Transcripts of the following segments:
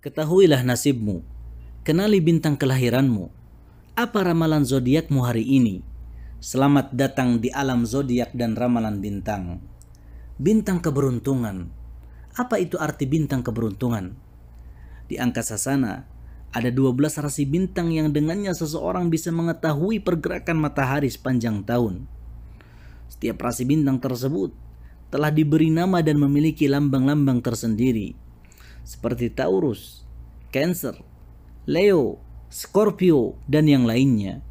Ketahuilah nasibmu, kenali bintang kelahiranmu, apa ramalan zodiakmu hari ini. Selamat datang di alam zodiak dan ramalan bintang. Bintang keberuntungan. Apa itu arti bintang keberuntungan? Di angkasa sana, ada 12 rasi bintang yang dengannya seseorang bisa mengetahui pergerakan matahari sepanjang tahun. Setiap rasi bintang tersebut telah diberi nama dan memiliki lambang-lambang tersendiri seperti Taurus, Cancer, Leo, Scorpio, dan yang lainnya.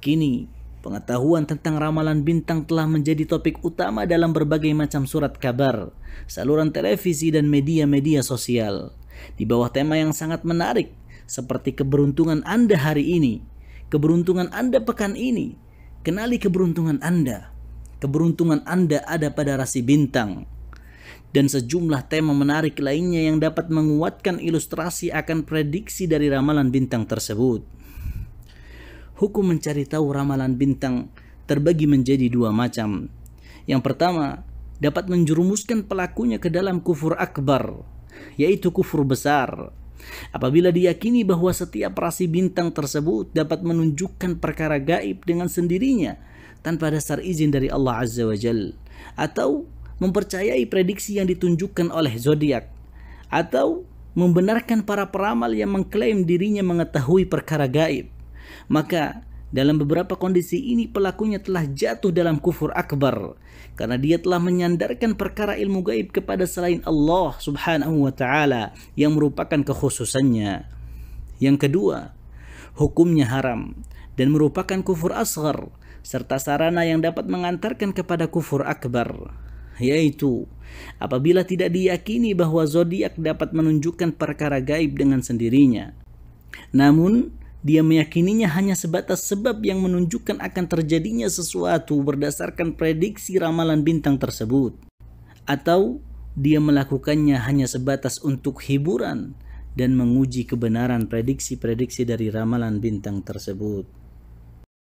Kini, Pengetahuan tentang ramalan bintang telah menjadi topik utama dalam berbagai macam surat kabar, saluran televisi, dan media-media sosial. Di bawah tema yang sangat menarik, seperti keberuntungan Anda hari ini, keberuntungan Anda pekan ini, kenali keberuntungan Anda. Keberuntungan Anda ada pada rasi bintang dan sejumlah tema menarik lainnya yang dapat menguatkan ilustrasi akan prediksi dari ramalan bintang tersebut. Hukum mencari tahu ramalan bintang terbagi menjadi dua macam. Yang pertama, dapat menjerumuskan pelakunya ke dalam kufur akbar, yaitu kufur besar. Apabila diyakini bahwa setiap rasi bintang tersebut dapat menunjukkan perkara gaib dengan sendirinya tanpa dasar izin dari Allah Azza wa Jal atau mempercayai prediksi yang ditunjukkan oleh zodiak atau membenarkan para peramal yang mengklaim dirinya mengetahui perkara gaib. Maka dalam beberapa kondisi ini pelakunya telah jatuh dalam kufur akbar karena dia telah menyandarkan perkara ilmu gaib kepada selain Allah Subhanahu wa taala yang merupakan kekhususannya. Yang kedua, hukumnya haram dan merupakan kufur asghar serta sarana yang dapat mengantarkan kepada kufur akbar yaitu apabila tidak diyakini bahwa zodiak dapat menunjukkan perkara gaib dengan sendirinya. Namun, dia meyakininya hanya sebatas sebab yang menunjukkan akan terjadinya sesuatu berdasarkan prediksi ramalan bintang tersebut, atau dia melakukannya hanya sebatas untuk hiburan dan menguji kebenaran prediksi-prediksi dari ramalan bintang tersebut.